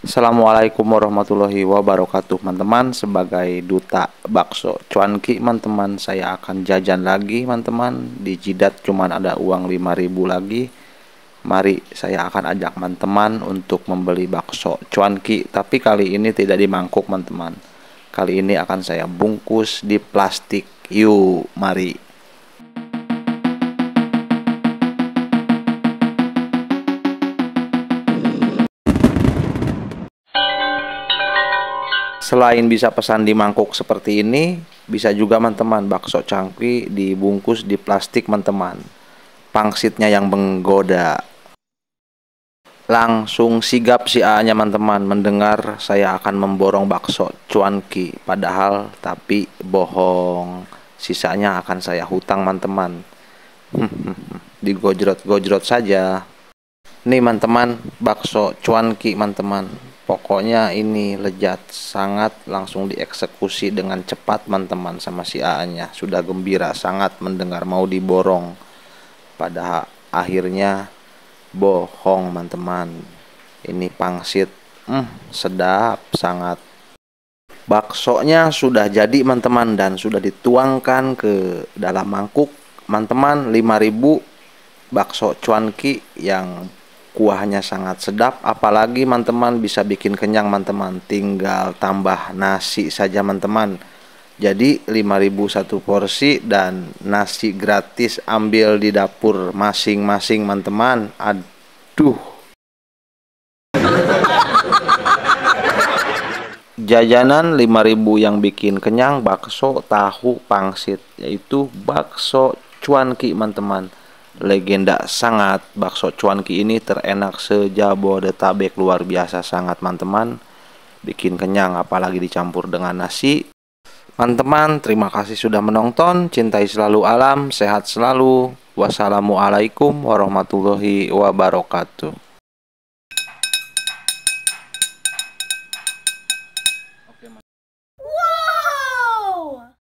Assalamualaikum warahmatullahi wabarakatuh teman-teman Sebagai duta bakso cuanki teman-teman Saya akan jajan lagi teman-teman Di jidat cuman ada uang 5000 lagi Mari saya akan ajak teman-teman untuk membeli bakso cuanki Tapi kali ini tidak di mangkuk teman-teman Kali ini akan saya bungkus di plastik Yuk mari selain bisa pesan di mangkuk seperti ini, bisa juga teman-teman bakso cangkwi dibungkus di plastik teman-teman. Pangsitnya yang menggoda. Langsung sigap si A-nya teman-teman mendengar saya akan memborong bakso cuanki padahal tapi bohong. Sisanya akan saya hutang teman-teman. Digojrot-gojrot saja. Nih teman-teman bakso cuanki teman-teman pokoknya ini lejat sangat langsung dieksekusi dengan cepat teman-teman sama si AA-nya sudah gembira sangat mendengar mau diborong padahal akhirnya bohong teman-teman ini pangsit hmm sedap sangat baksonya sudah jadi teman-teman dan sudah dituangkan ke dalam mangkuk teman-teman 5000 bakso cuanki yang kuahnya sangat sedap apalagi teman-teman bisa bikin kenyang teman-teman tinggal tambah nasi saja teman-teman jadi 5000 satu porsi dan nasi gratis ambil di dapur masing-masing teman-teman aduh jajanan 5000 yang bikin kenyang bakso tahu pangsit yaitu bakso cuanki teman-teman legenda sangat bakso cuanki ini terenak sejabodetabek luar biasa sangat teman-teman bikin kenyang apalagi dicampur dengan nasi teman-teman terima kasih sudah menonton cintai selalu alam sehat selalu wassalamualaikum warahmatullahi wabarakatuh